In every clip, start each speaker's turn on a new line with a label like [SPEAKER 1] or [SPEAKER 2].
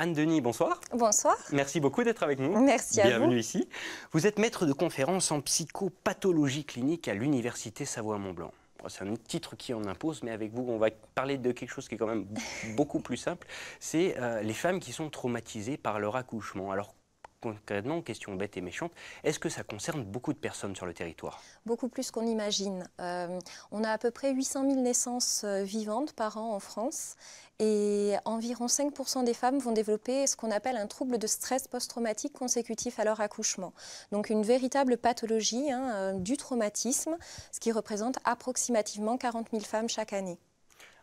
[SPEAKER 1] Anne-Denis, bonsoir. Bonsoir. Merci beaucoup d'être avec nous. Merci à vous. Bienvenue ici. Vous êtes maître de conférence en psychopathologie clinique à l'Université Savoie-Mont-Blanc. C'est un titre qui en impose, mais avec vous, on va parler de quelque chose qui est quand même beaucoup plus simple. C'est euh, les femmes qui sont traumatisées par leur accouchement. Alors, concrètement, question bête et méchante, est-ce que ça concerne beaucoup de personnes sur le territoire
[SPEAKER 2] Beaucoup plus qu'on imagine. Euh, on a à peu près 800 000 naissances euh, vivantes par an en France et environ 5% des femmes vont développer ce qu'on appelle un trouble de stress post-traumatique consécutif à leur accouchement. Donc une véritable pathologie hein, euh, du traumatisme, ce qui représente approximativement 40 000 femmes chaque année.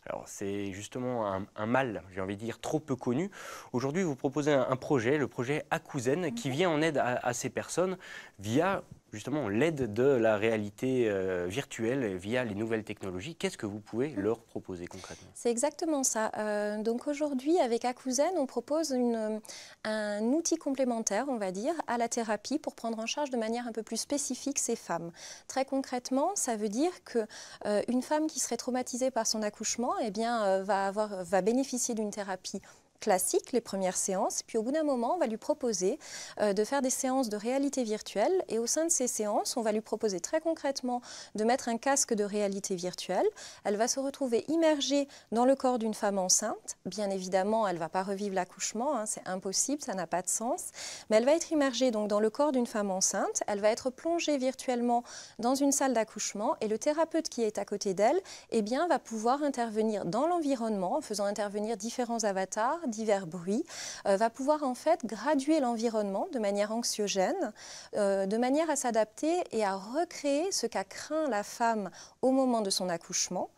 [SPEAKER 1] Alors c'est justement un, mal, j'ai envie de dire, trop peu connu. Aujourd'hui, vous proposez un, projet, le projet Akuzen, qui mhm. vient en aide à ces personnes via justement, l'aide de la réalité euh, virtuelle via les nouvelles technologies. Qu'est-ce que vous pouvez leur proposer concrètement
[SPEAKER 2] C'est exactement ça. Euh, donc aujourd'hui, avec Akuzen, on propose un outil complémentaire, on va dire, à la thérapie pour prendre en charge de manière un peu plus spécifique ces femmes. Très concrètement, ça veut dire qu'une euh, femme qui serait traumatisée par son accouchement, eh bien, va, va bénéficier d'une thérapie classique, les premières séances. Puis au bout d'un moment, on va lui proposer euh, de faire des séances de réalité virtuelle. Et au sein de ces séances, on va lui proposer très concrètement de mettre un casque de réalité virtuelle. Elle va se retrouver immergée dans le corps d'une femme enceinte. Bien évidemment, elle ne va pas revivre l'accouchement, hein, c'est impossible, ça n'a pas de sens. Mais elle va être immergée donc dans le corps d'une femme enceinte. Elle va être plongée virtuellement dans une salle d'accouchement et le thérapeute qui est à côté d'elle, eh bien, va pouvoir intervenir dans l'environnement en faisant intervenir différents avatars divers bruits, euh, va pouvoir en fait graduer l'environnement de manière anxiogène, euh, de manière à s'adapter et à recréer ce qu'a craint la femme au moment de son accouchement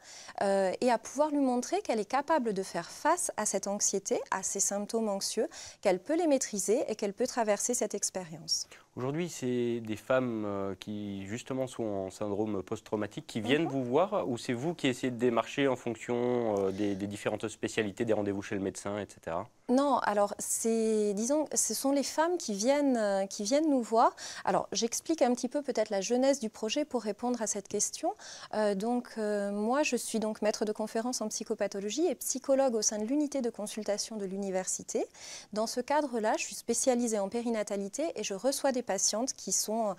[SPEAKER 2] euh, et à pouvoir lui montrer qu'elle est capable de faire face à cette anxiété, à ces symptômes anxieux, qu'elle peut les maîtriser et qu'elle peut traverser cette expérience.
[SPEAKER 1] Aujourd'hui, c'est des femmes euh, qui, justement, sont en syndrome post-traumatique qui viennent mhm. vous voir ou c'est vous qui essayez de démarcher en fonction euh, des différentes spécialités, des rendez-vous chez le médecin, etc.
[SPEAKER 2] Non, alors c'est, disons, ce sont les femmes qui viennent, euh, qui viennent nous voir. Alors j'explique un petit peu peut-être la jeunesse du projet pour répondre à cette question. Euh, donc euh, moi, je suis donc maître de conférence en psychopathologie et psychologue au sein de l'unité de consultation de l'université. Dans ce cadre-là, je suis spécialisée en périnatalité et je reçois des patientes qui sont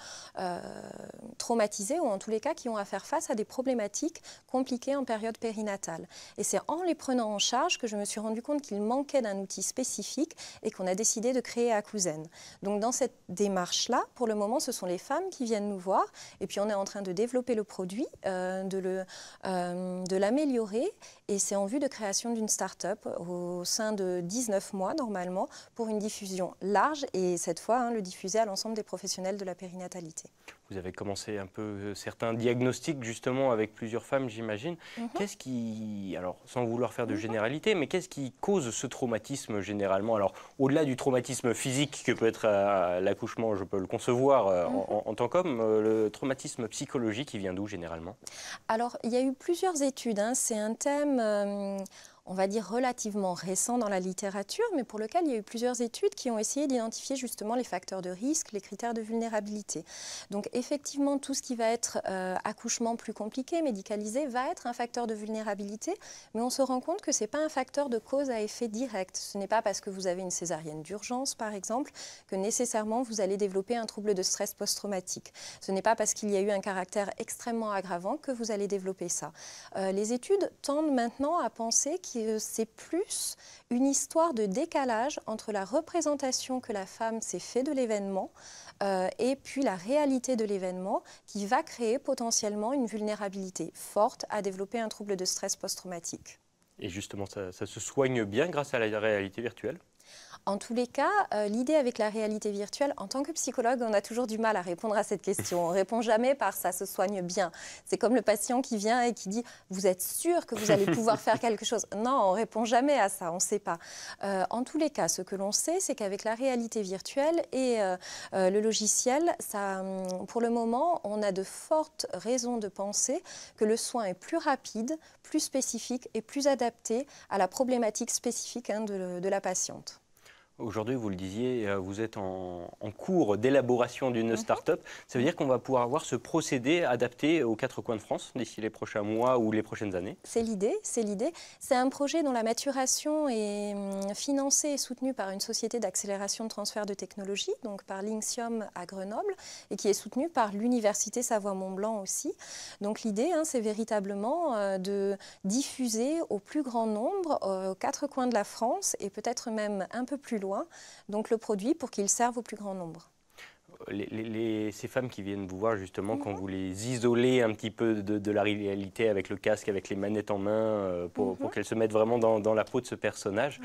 [SPEAKER 2] traumatisées ou en tous les cas qui ont à faire face à des problématiques compliquées en période périnatale. Et c'est en les prenant en charge que je me suis rendu compte qu'il manquait d'un outil spécifique et qu'on a décidé de créer à Cousen. Donc dans cette démarche-là, pour le moment, ce sont les femmes qui viennent nous voir et puis on est en train de développer le produit, euh, euh, de l'améliorer et c'est en vue de création d'une start-up au sein de 19 mois normalement pour une diffusion large et cette fois hein, le diffuser à l'ensemble des professionnels de la périnatalité.
[SPEAKER 1] Vous avez commencé un peu euh, certains diagnostics justement avec plusieurs femmes, j'imagine. Mhm. Qu'est-ce qui, alors sans vouloir faire de mhm. généralité, mais qu'est-ce qui cause ce traumatisme généralement Alors au-delà du traumatisme physique que peut être euh, l'accouchement, je peux le concevoir euh, mhm. en, tant qu'homme, le traumatisme psychologique, il vient d'où généralement
[SPEAKER 2] Alors il y a eu plusieurs études. Hein. C'est un thème on va dire, relativement récent dans la littérature, mais pour lequel il y a eu plusieurs études qui ont essayé d'identifier justement les facteurs de risque, les critères de vulnérabilité. Donc effectivement, tout ce qui va être euh, accouchement plus compliqué, médicalisé, va être un facteur de vulnérabilité, mais on se rend compte que ce n'est pas un facteur de cause à effet direct. Ce n'est pas parce que vous avez une césarienne d'urgence, par exemple, que nécessairement vous allez développer un trouble de stress post-traumatique. Ce n'est pas parce qu'il y a eu un caractère extrêmement aggravant que vous allez développer ça. Euh, les études tendent maintenant à penser qu'il euh, c'est plus une histoire de décalage entre la représentation que la femme s'est faite de l'événement euh, et puis la réalité de l'événement qui va créer potentiellement une vulnérabilité forte à développer un trouble de stress
[SPEAKER 1] post-traumatique. Et justement, ça se soigne bien grâce à la réalité virtuelle
[SPEAKER 2] en tous les cas, euh, l'idée avec la réalité virtuelle, en tant que psychologue, on a toujours du mal à répondre à cette question. On répond jamais par ça se soigne bien. C'est comme le patient qui vient et qui dit vous êtes sûr que vous allez pouvoir faire quelque chose. Non, on répond jamais à ça. On ne sait pas. Euh, en tous les cas, ce que l'on sait, c'est qu'avec la réalité virtuelle et euh, le logiciel, hum, pour le moment, on a de fortes raisons de penser que le soin est plus rapide, plus spécifique et plus adapté à la problématique spécifique hein, de la patiente.
[SPEAKER 1] Aujourd'hui, vous le disiez, euh, vous êtes en, cours d'élaboration d'une mhm. start-up. Ça veut dire qu'on va pouvoir avoir ce procédé adapté aux quatre coins de France d'ici les prochains mois ou les prochaines années
[SPEAKER 2] C'est l'idée, c'est l'idée. C'est un projet dont la maturation est hum, financée et soutenue par une société d'accélération de transfert de technologie, donc par l'INXIUM à Grenoble, et qui est soutenue par l'Université Savoie-Mont-Blanc aussi. Donc l'idée, hein, c'est véritablement euh, de diffuser au plus grand nombre, euh, aux quatre coins de la France, et peut-être même un peu plus loin, donc le produit pour qu'il serve au plus grand nombre.
[SPEAKER 1] ces femmes qui viennent vous voir justement, quand mhm. vous les isolez un petit peu de, la réalité avec le casque, avec les manettes en main, euh, pour, mhm. qu'elles se mettent vraiment dans, la peau de ce personnage,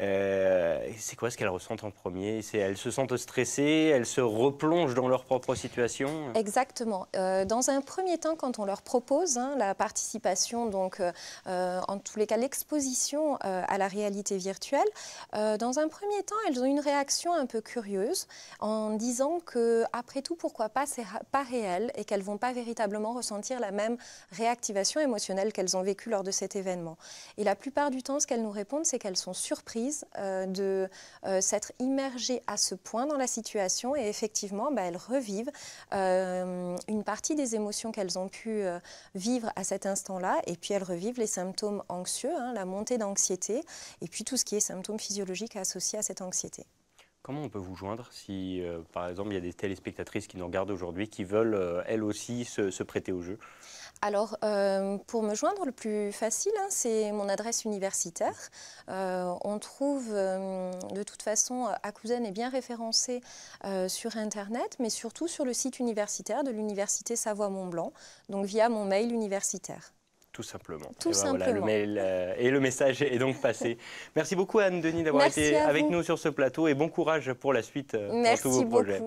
[SPEAKER 1] euh, c'est quoi ce qu'elles ressentent en premier Elles se sentent stressées, elles se replongent dans leur propre situation
[SPEAKER 2] Exactement. Euh, dans un premier temps, quand on leur propose hein, la participation, donc euh, en tous les cas l'exposition à la réalité virtuelle, dans un premier temps, elles ont une réaction un peu curieuse en disant que, après tout, pourquoi pas, c'est pas réel et qu'elles vont pas véritablement ressentir la même réactivation émotionnelle qu'elles ont vécue lors de cet événement. Et la plupart du temps, ce qu'elles nous répondent, c'est qu'elles sont surprises euh, de euh, s'être immergée à ce point dans la situation et effectivement, bah, elles revivent euh, une partie des émotions qu'elles ont pu vivre à cet instant-là et puis elles revivent les symptômes anxieux, hein, la montée d'anxiété et puis tout ce qui est symptômes physiologiques associés à cette anxiété.
[SPEAKER 1] Comment on peut vous joindre si, par exemple, il y a des téléspectatrices qui nous regardent aujourd'hui, qui veulent, elles aussi, se prêter au jeu
[SPEAKER 2] alors, euh, pour me joindre, le plus facile, hein, c'est mon adresse universitaire. Euh, on trouve, euh, de toute façon, Akuzen est bien référencé sur Internet, mais surtout sur le site universitaire de l'Université Savoie-Mont-Blanc, donc via mon mail universitaire.
[SPEAKER 1] Tout simplement. Tout simplement. le mail et le message est donc passé. Merci beaucoup Anne-Denis d'avoir été avec nous sur ce plateau et bon courage pour la suite de tous vos projets.